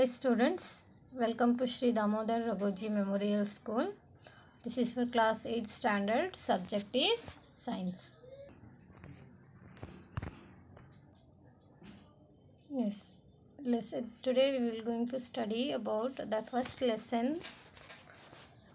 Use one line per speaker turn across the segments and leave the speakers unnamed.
Hi students, welcome to Sri Damodar Ragoji Memorial School. This is for class 8 standard, subject is science. Yes, lesson. today we will going to study about the first lesson,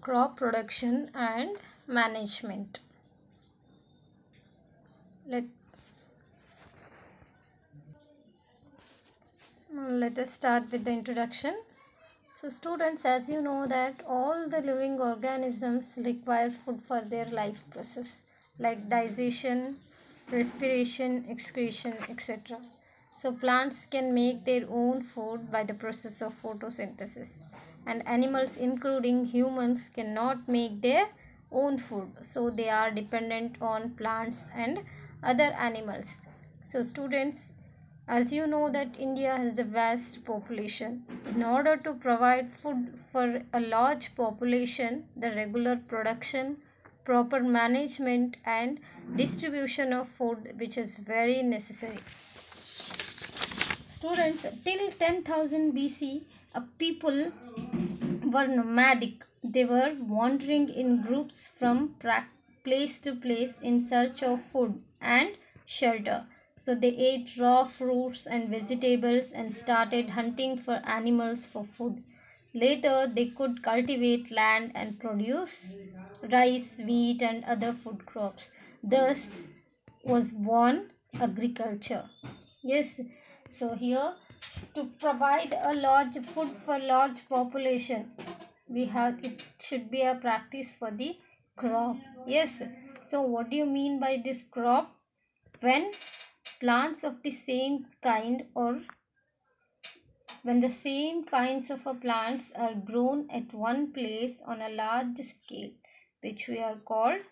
crop production and management. Let let us start with the introduction so students as you know that all the living organisms require food for their life process like digestion respiration excretion etc so plants can make their own food by the process of photosynthesis and animals including humans cannot make their own food so they are dependent on plants and other animals so students as you know that India has the vast population. In order to provide food for a large population, the regular production, proper management and distribution of food which is very necessary. Students, till 10,000 BC, a people were nomadic. They were wandering in groups from place to place in search of food and shelter. So they ate raw fruits and vegetables and started hunting for animals for food. Later, they could cultivate land and produce rice, wheat, and other food crops. Thus, was born agriculture. Yes, so here to provide a large food for large population, we have it should be a practice for the crop. Yes, so what do you mean by this crop? When plants of the same kind or when the same kinds of plants are grown at one place on a large scale which we are called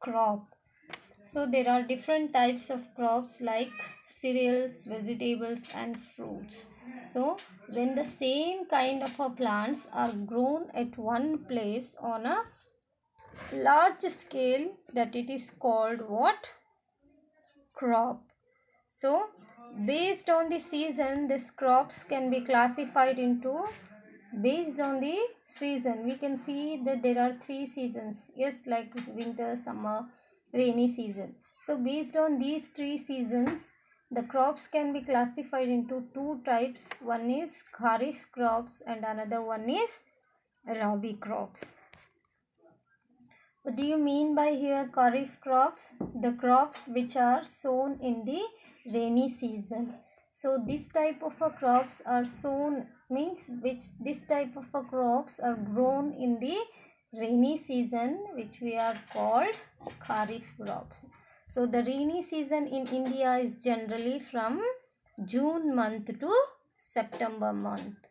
crop so there are different types of crops like cereals vegetables and fruits so when the same kind of plants are grown at one place on a large scale that it is called what crop so, based on the season, these crops can be classified into based on the season. We can see that there are three seasons. Yes, like winter, summer, rainy season. So, based on these three seasons, the crops can be classified into two types. One is kharif crops and another one is rabi crops. What do you mean by here kharif crops? The crops which are sown in the rainy season so this type of a crops are sown means which this type of a crops are grown in the rainy season which we are called kharif crops so the rainy season in india is generally from june month to september month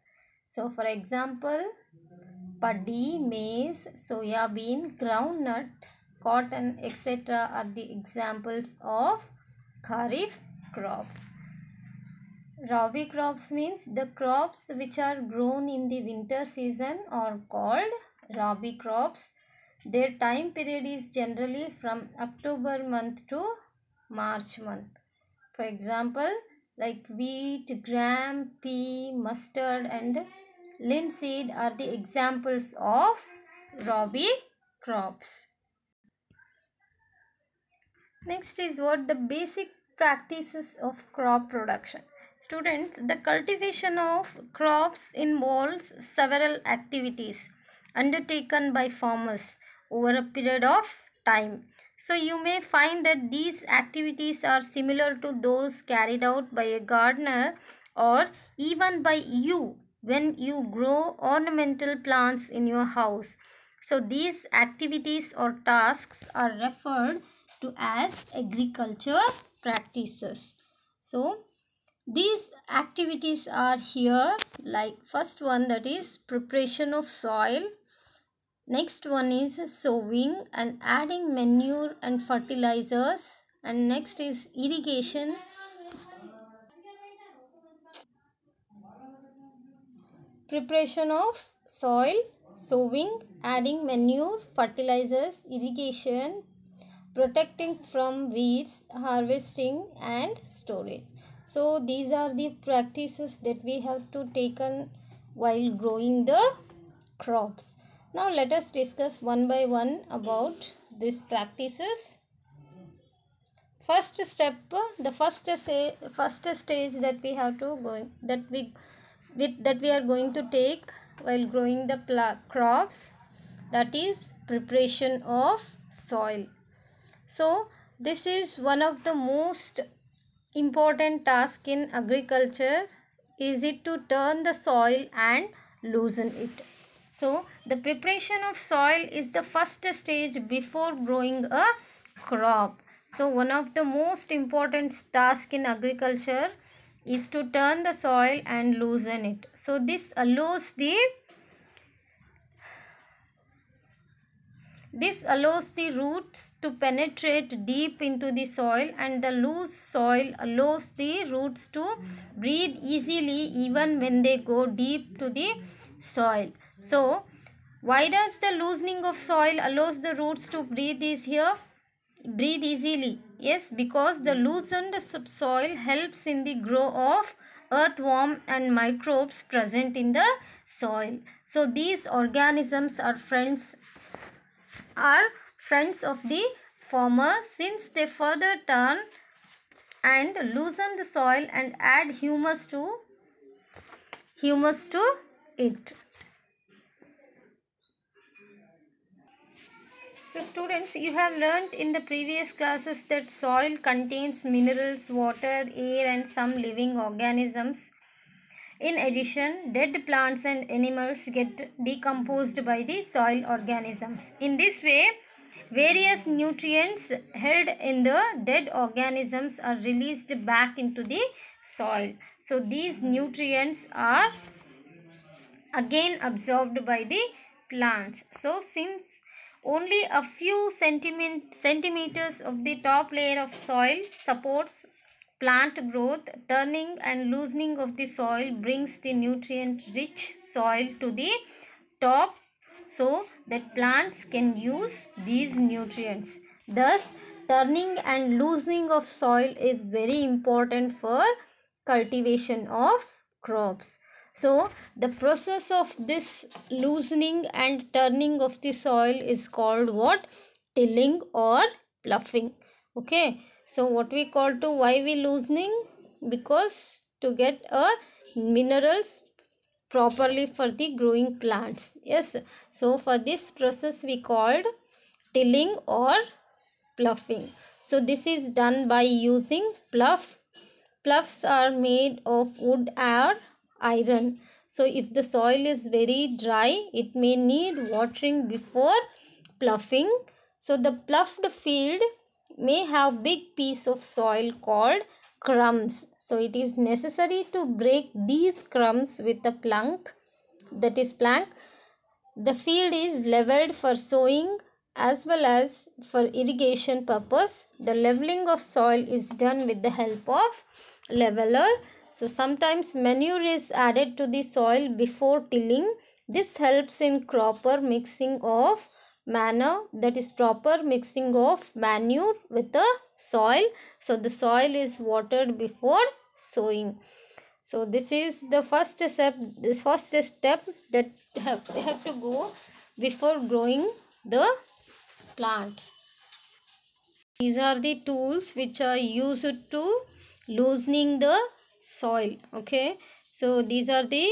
so for example paddy maize soya bean groundnut cotton etc are the examples of kharif crops. Rabi crops means the crops which are grown in the winter season are called Rabi crops. Their time period is generally from October month to March month. For example, like wheat, gram, pea, mustard and linseed are the examples of Rabi crops. Next is what the basic practices of crop production. Students, the cultivation of crops involves several activities undertaken by farmers over a period of time. So you may find that these activities are similar to those carried out by a gardener or even by you when you grow ornamental plants in your house. So these activities or tasks are referred to as agriculture practices. So these activities are here like first one that is preparation of soil. Next one is sowing and adding manure and fertilizers and next is irrigation. Preparation of soil, sowing, adding manure, fertilizers, irrigation, protecting from weeds, harvesting and storage. So these are the practices that we have to take on while growing the crops. Now let us discuss one by one about these practices. First step, the first say, first stage that we have to going that we with that we are going to take while growing the crops that is preparation of soil so this is one of the most important task in agriculture is it to turn the soil and loosen it so the preparation of soil is the first stage before growing a crop so one of the most important task in agriculture is to turn the soil and loosen it so this allows the This allows the roots to penetrate deep into the soil and the loose soil allows the roots to breathe easily even when they go deep to the soil. So, why does the loosening of soil allows the roots to breathe is here? Breathe easily. Yes, because the loosened soil helps in the grow of earthworm and microbes present in the soil. So, these organisms are friends are friends of the former since they further turn and loosen the soil and add humus to humus to it. So students, you have learned in the previous classes that soil contains minerals, water, air and some living organisms. In addition, dead plants and animals get decomposed by the soil organisms. In this way, various nutrients held in the dead organisms are released back into the soil. So, these nutrients are again absorbed by the plants. So, since only a few centimeters of the top layer of soil supports plant growth turning and loosening of the soil brings the nutrient rich soil to the top so that plants can use these nutrients thus turning and loosening of soil is very important for cultivation of crops so the process of this loosening and turning of the soil is called what tilling or ploughing okay so what we call to why we loosening because to get a minerals properly for the growing plants yes so for this process we called tilling or pluffing so this is done by using pluff pluffs are made of wood or iron so if the soil is very dry it may need watering before pluffing so the pluffed field may have big piece of soil called crumbs. So it is necessary to break these crumbs with a plank that is plank. The field is leveled for sowing as well as for irrigation purpose. The leveling of soil is done with the help of leveler. So sometimes manure is added to the soil before tilling. This helps in proper mixing of manner that is proper mixing of manure with the soil so the soil is watered before sowing so this is the first step this first step that have, have to go before growing the plants these are the tools which are used to loosening the soil okay so these are the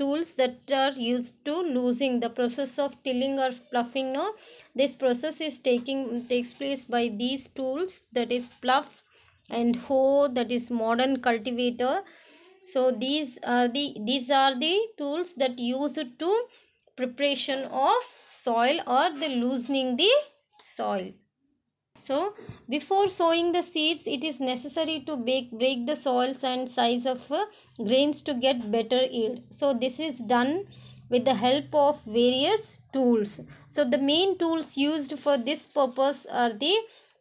tools that are used to losing the process of tilling or ploughing. no this process is taking takes place by these tools that is pluff and hoe that is modern cultivator so these are the these are the tools that used to preparation of soil or the loosening the soil so before sowing the seeds, it is necessary to bake, break the soils and size of uh, grains to get better yield. So this is done with the help of various tools. So the main tools used for this purpose are the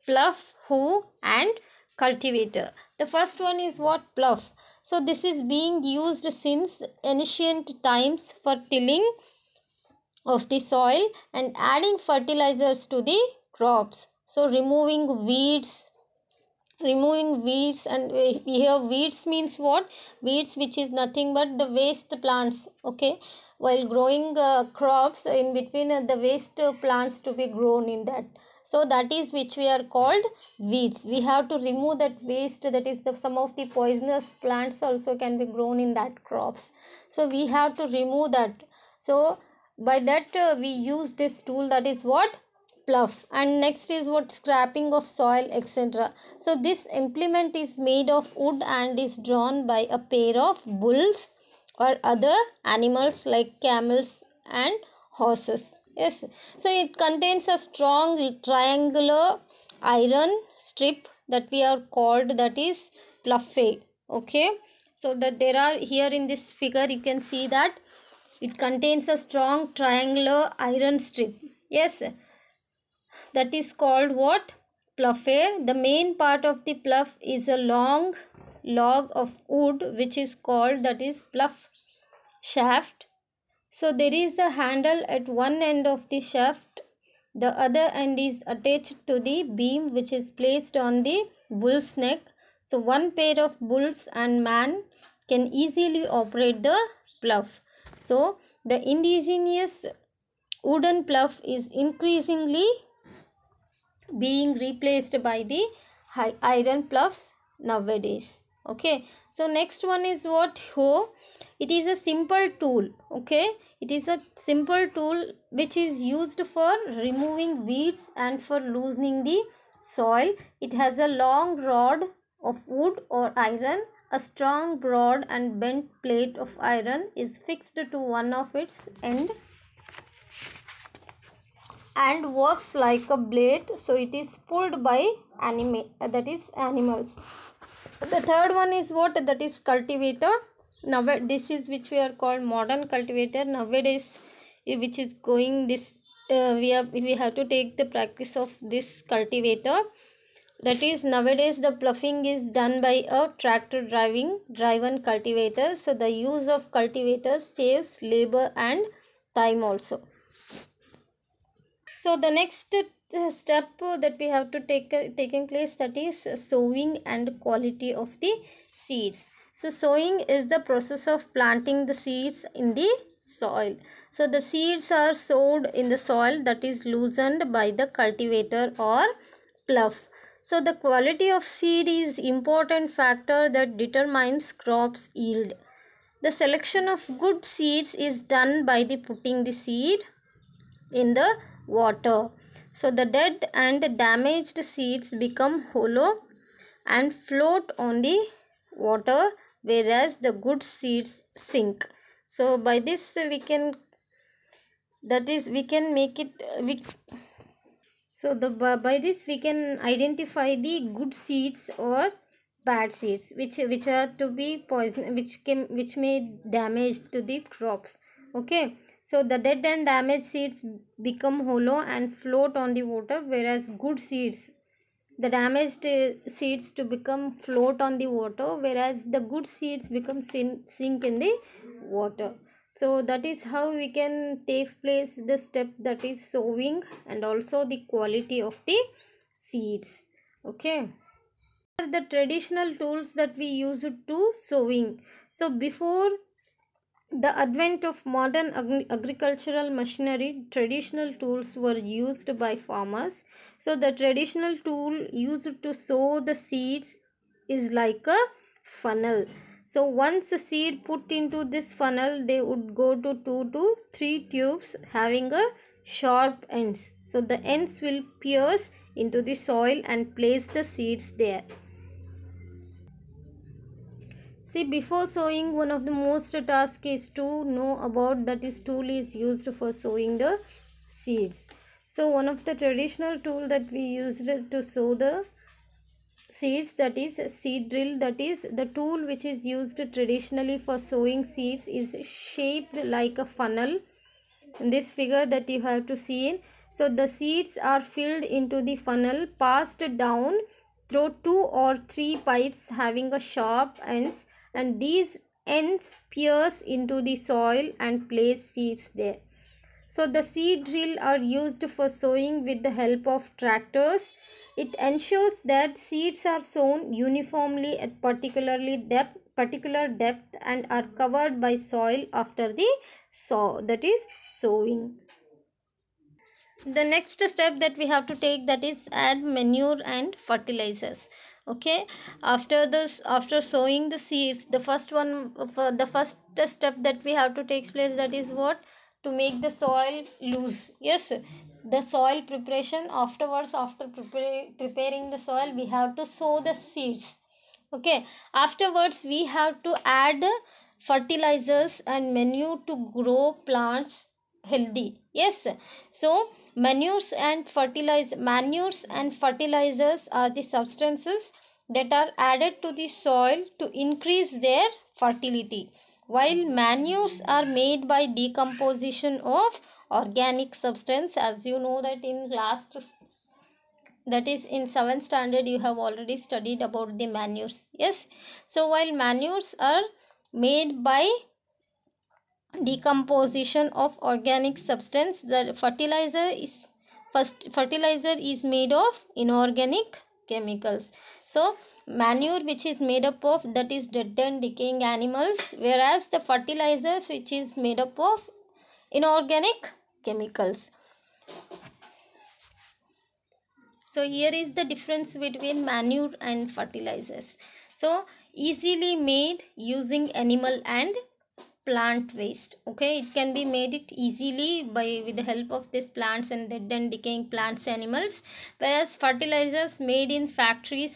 plough, hoe and cultivator. The first one is what plough. So this is being used since ancient times for tilling of the soil and adding fertilizers to the crops so removing weeds removing weeds and here weeds means what weeds which is nothing but the waste plants okay while growing uh, crops in between uh, the waste uh, plants to be grown in that so that is which we are called weeds we have to remove that waste that is the some of the poisonous plants also can be grown in that crops so we have to remove that so by that uh, we use this tool that is what plough and next is what scraping of soil etc so this implement is made of wood and is drawn by a pair of bulls or other animals like camels and horses yes so it contains a strong triangular iron strip that we are called that is plough okay so that there are here in this figure you can see that it contains a strong triangular iron strip yes that is called what? Pluffair. The main part of the pluff is a long log of wood which is called that is pluff shaft. So there is a handle at one end of the shaft. The other end is attached to the beam which is placed on the bull's neck. So one pair of bulls and man can easily operate the pluff. So the indigenous wooden pluff is increasingly being replaced by the iron ploughs nowadays okay so next one is what hoe it is a simple tool okay it is a simple tool which is used for removing weeds and for loosening the soil it has a long rod of wood or iron a strong broad, and bent plate of iron is fixed to one of its end and works like a blade so it is pulled by anima that is animals the third one is what that is cultivator now this is which we are called modern cultivator nowadays eh, which is going this uh, we have we have to take the practice of this cultivator that is nowadays the ploughing is done by a tractor driving driven cultivator so the use of cultivator saves labor and time also so the next step that we have to take taking place that is sowing and quality of the seeds so sowing is the process of planting the seeds in the soil so the seeds are sowed in the soil that is loosened by the cultivator or plough so the quality of seed is important factor that determines crops yield the selection of good seeds is done by the putting the seed in the water. So the dead and damaged seeds become hollow and float on the water whereas the good seeds sink. So by this we can that is we can make it uh, we so the by this we can identify the good seeds or bad seeds which which are to be poison which can which may damage to the crops okay so the dead and damaged seeds become hollow and float on the water whereas good seeds the damaged uh, seeds to become float on the water whereas the good seeds become sin- sink in the water so that is how we can takes place the step that is sowing and also the quality of the seeds okay the traditional tools that we use to sowing so before the advent of modern ag agricultural machinery, traditional tools were used by farmers. So, the traditional tool used to sow the seeds is like a funnel. So, once a seed put into this funnel, they would go to two to three tubes having a sharp ends. So, the ends will pierce into the soil and place the seeds there. See before sewing one of the most task is to know about that is tool is used for sewing the seeds. So one of the traditional tool that we used to sow the seeds that is seed drill that is the tool which is used traditionally for sowing seeds is shaped like a funnel in this figure that you have to see in so the seeds are filled into the funnel passed down through two or three pipes having a sharp ends and these ends pierce into the soil and place seeds there. So the seed drill are used for sowing with the help of tractors. It ensures that seeds are sown uniformly at particularly depth particular depth and are covered by soil after the sow that is sowing. The next step that we have to take that is add manure and fertilizers okay after this after sowing the seeds the first one for the first step that we have to takes place that is what to make the soil loose yes the soil preparation afterwards after prepare, preparing the soil we have to sow the seeds okay afterwards we have to add fertilizers and menu to grow plants healthy yes so manures and fertilizer manures and fertilizers are the substances that are added to the soil to increase their fertility while manures are made by decomposition of organic substance as you know that in last that is in 7th standard you have already studied about the manures yes so while manures are made by decomposition of organic substance the fertilizer is first fertilizer is made of inorganic chemicals so manure which is made up of that is dead and decaying animals whereas the fertilizer which is made up of inorganic chemicals so here is the difference between manure and fertilizers so easily made using animal and plant waste okay it can be made it easily by with the help of these plants and dead and decaying plants animals whereas fertilizers made in factories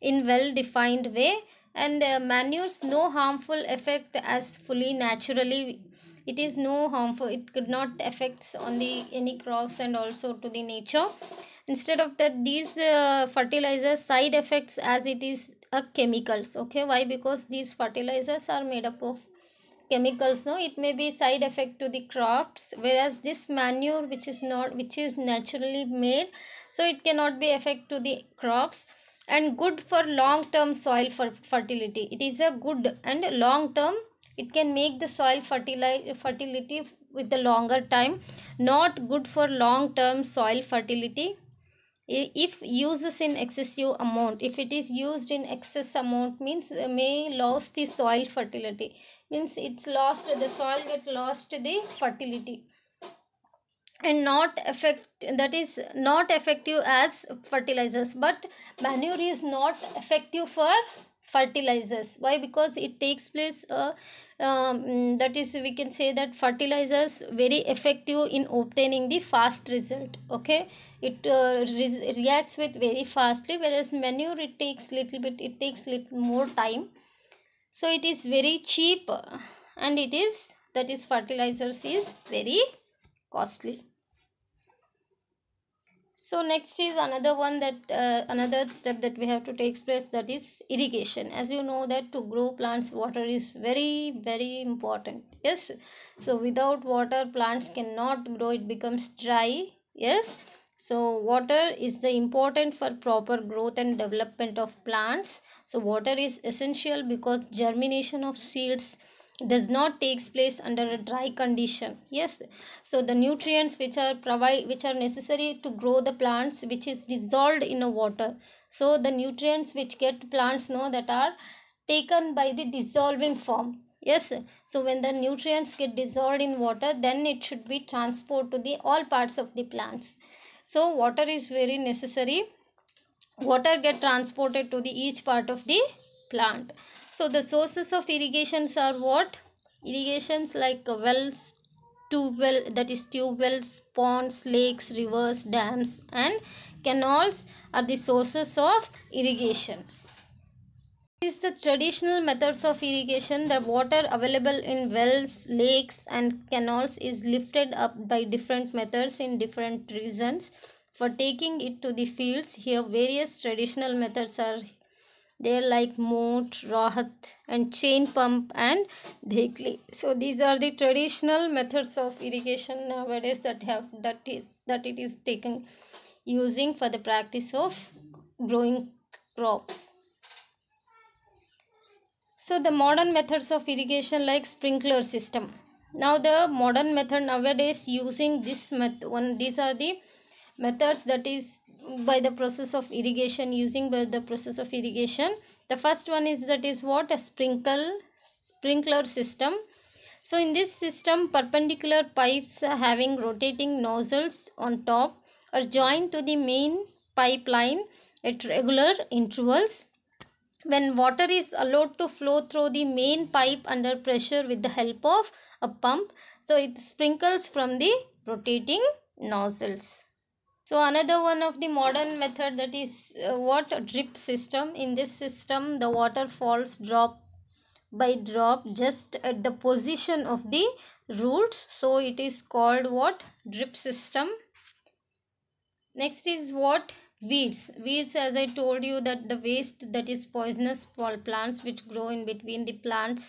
in well defined way and uh, manures no harmful effect as fully naturally it is no harmful it could not affects on the any crops and also to the nature instead of that these uh, fertilizers side effects as it is a chemicals okay why because these fertilizers are made up of chemicals no it may be side effect to the crops whereas this manure which is not which is naturally made so it cannot be effect to the crops and good for long term soil for fertility it is a good and long term it can make the soil fertilize fertility with the longer time not good for long term soil fertility if uses in excessive amount if it is used in excess amount means uh, may lose the soil fertility means it's lost the soil get lost the fertility and not effect that is not effective as fertilizers but manure is not effective for fertilizers why because it takes place uh, um, that is we can say that fertilizers very effective in obtaining the fast result okay it uh, re reacts with very fastly whereas manure it takes little bit it takes little more time so it is very cheap and it is that is fertilizers is very costly so next is another one that uh, another step that we have to take place that is irrigation as you know that to grow plants water is very very important yes so without water plants cannot grow it becomes dry yes so water is the important for proper growth and development of plants so water is essential because germination of seeds does not takes place under a dry condition yes so the nutrients which are provide which are necessary to grow the plants which is dissolved in a water so the nutrients which get plants know that are taken by the dissolving form yes so when the nutrients get dissolved in water then it should be transported to the all parts of the plants so water is very necessary water get transported to the each part of the plant so the sources of irrigations are what? Irrigations like wells, tube well that is tube wells, ponds, lakes, rivers, dams and canals are the sources of irrigation. Is the traditional methods of irrigation the water available in wells, lakes and canals is lifted up by different methods in different regions for taking it to the fields here various traditional methods are they are like moat rahat and chain pump and dhekli so these are the traditional methods of irrigation nowadays that have that is that it is taken using for the practice of growing crops so the modern methods of irrigation like sprinkler system now the modern method nowadays using this method one these are the methods that is by the process of irrigation using by the process of irrigation the first one is that is what a sprinkle sprinkler system so in this system perpendicular pipes having rotating nozzles on top are joined to the main pipeline at regular intervals when water is allowed to flow through the main pipe under pressure with the help of a pump so it sprinkles from the rotating nozzles so another one of the modern method that is uh, what drip system in this system the water falls drop by drop just at the position of the roots so it is called what drip system next is what weeds weeds as i told you that the waste that is poisonous for plants which grow in between the plants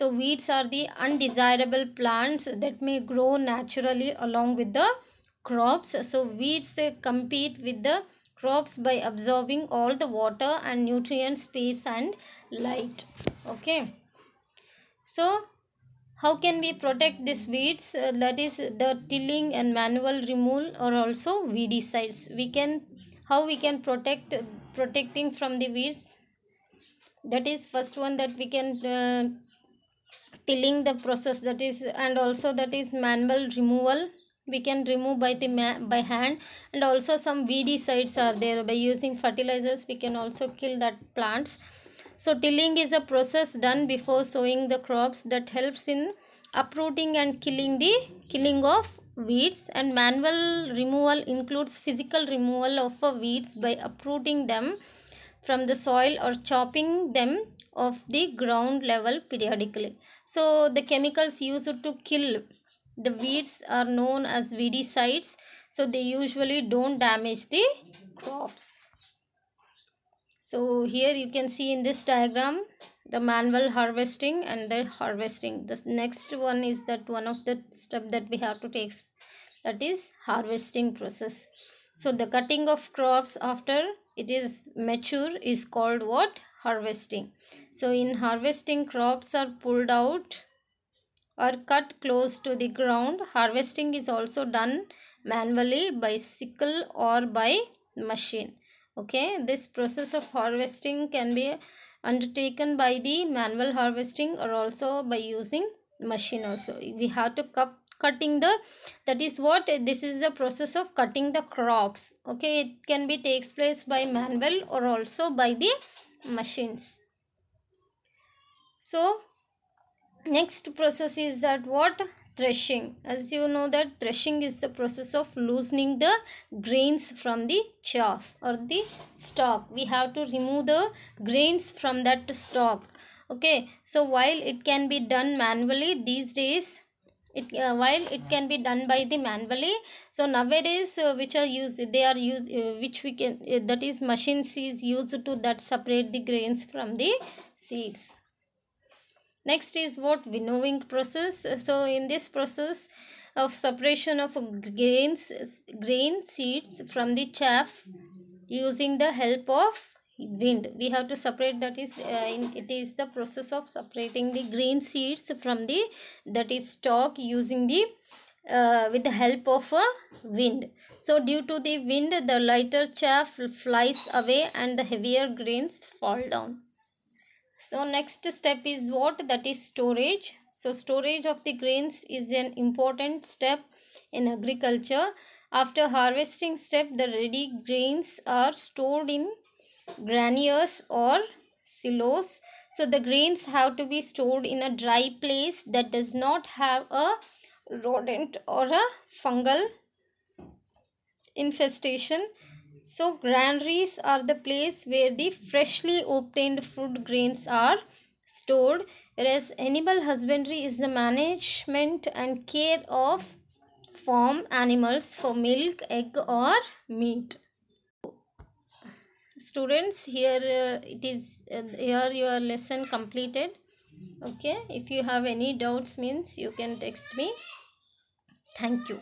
so weeds are the undesirable plants that may grow naturally along with the crops so weeds compete with the crops by absorbing all the water and nutrient space and light okay so how can we protect these weeds uh, that is the tilling and manual removal or also weedicides we can how we can protect protecting from the weeds that is first one that we can uh, tilling the process that is and also that is manual removal we can remove by the by hand and also some weedy sites are there by using fertilizers we can also kill that plants so tilling is a process done before sowing the crops that helps in uprooting and killing the killing of weeds and manual removal includes physical removal of weeds by uprooting them from the soil or chopping them off the ground level periodically so the chemicals used to kill the weeds are known as weedicides so they usually don't damage the crops so here you can see in this diagram the manual harvesting and the harvesting the next one is that one of the step that we have to take that is harvesting process so the cutting of crops after it is mature is called what harvesting so in harvesting crops are pulled out or cut close to the ground. Harvesting is also done manually by sickle or by machine. Okay, this process of harvesting can be undertaken by the manual harvesting or also by using machine also. We have to cut cutting the that is what this is the process of cutting the crops okay it can be takes place by manual or also by the machines so next process is that what threshing as you know that threshing is the process of loosening the grains from the chaff or the stalk we have to remove the grains from that stalk okay so while it can be done manually these days it uh, while it can be done by the manually so nowadays uh, which are used they are used uh, which we can uh, that is machines is used to that separate the grains from the seeds next is what winnowing process so in this process of separation of grains grain seeds from the chaff using the help of wind we have to separate that is uh, in, it is the process of separating the grain seeds from the that is stalk using the uh, with the help of a wind so due to the wind the lighter chaff flies away and the heavier grains fall down so next step is what that is storage so storage of the grains is an important step in agriculture after harvesting step the ready grains are stored in granaries or silos so the grains have to be stored in a dry place that does not have a rodent or a fungal infestation so granaries are the place where the freshly obtained food grains are stored whereas animal husbandry is the management and care of farm animals for milk, egg or meat. Students here uh, it is uh, here your lesson completed. Okay if you have any doubts means you can text me. Thank you.